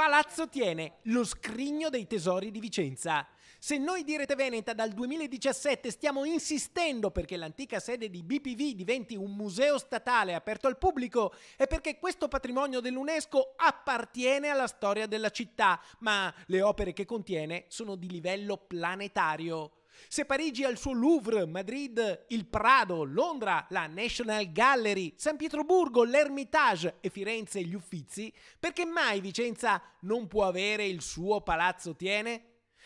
Palazzo tiene lo scrigno dei tesori di Vicenza. Se noi di Rete Veneta dal 2017 stiamo insistendo perché l'antica sede di BPV diventi un museo statale aperto al pubblico, è perché questo patrimonio dell'UNESCO appartiene alla storia della città, ma le opere che contiene sono di livello planetario. Se Parigi ha il suo Louvre, Madrid il Prado, Londra la National Gallery, San Pietroburgo l'Ermitage e Firenze gli Uffizi, perché mai Vicenza non può avere il suo Palazzo Tiene?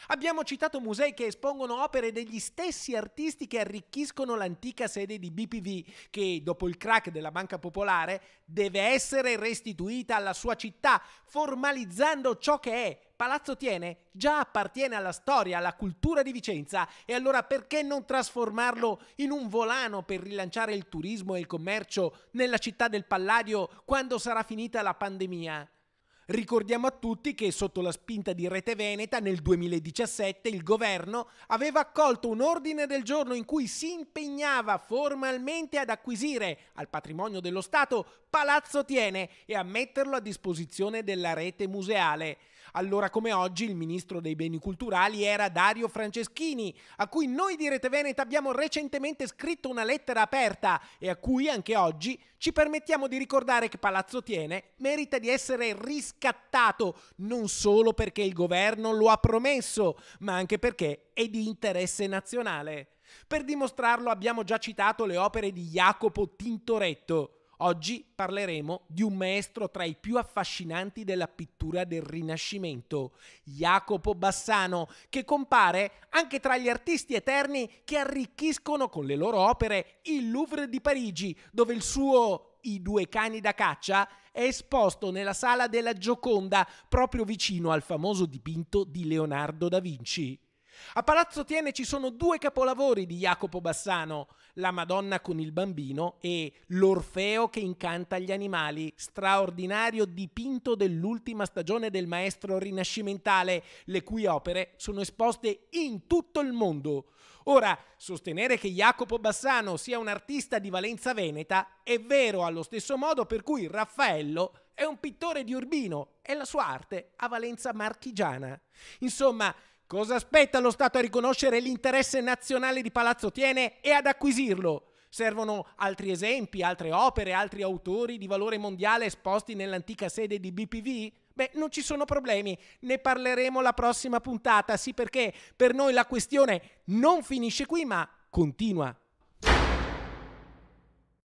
Abbiamo citato musei che espongono opere degli stessi artisti che arricchiscono l'antica sede di BPV, che dopo il crack della Banca Popolare deve essere restituita alla sua città, formalizzando ciò che è. Palazzo Tiene già appartiene alla storia, alla cultura di Vicenza e allora perché non trasformarlo in un volano per rilanciare il turismo e il commercio nella città del Palladio quando sarà finita la pandemia? Ricordiamo a tutti che sotto la spinta di Rete Veneta nel 2017 il governo aveva accolto un ordine del giorno in cui si impegnava formalmente ad acquisire al patrimonio dello Stato Palazzo Tiene e a metterlo a disposizione della rete museale. Allora come oggi il ministro dei beni culturali era Dario Franceschini, a cui noi di Rete Veneta abbiamo recentemente scritto una lettera aperta e a cui anche oggi ci permettiamo di ricordare che Palazzo Tiene merita di essere riscattato non solo perché il governo lo ha promesso, ma anche perché è di interesse nazionale. Per dimostrarlo abbiamo già citato le opere di Jacopo Tintoretto, Oggi parleremo di un maestro tra i più affascinanti della pittura del Rinascimento, Jacopo Bassano, che compare anche tra gli artisti eterni che arricchiscono con le loro opere il Louvre di Parigi, dove il suo I due cani da caccia è esposto nella sala della Gioconda, proprio vicino al famoso dipinto di Leonardo da Vinci. A Palazzo Tiene ci sono due capolavori di Jacopo Bassano, La Madonna con il bambino e L'Orfeo che incanta gli animali, straordinario dipinto dell'ultima stagione del maestro rinascimentale, le cui opere sono esposte in tutto il mondo. Ora, sostenere che Jacopo Bassano sia un artista di valenza veneta è vero allo stesso modo per cui Raffaello è un pittore di Urbino e la sua arte ha valenza marchigiana. Insomma, Cosa aspetta lo Stato a riconoscere l'interesse nazionale di Palazzo Tiene e ad acquisirlo? Servono altri esempi, altre opere, altri autori di valore mondiale esposti nell'antica sede di BPV? Beh, non ci sono problemi, ne parleremo la prossima puntata, sì perché per noi la questione non finisce qui ma continua.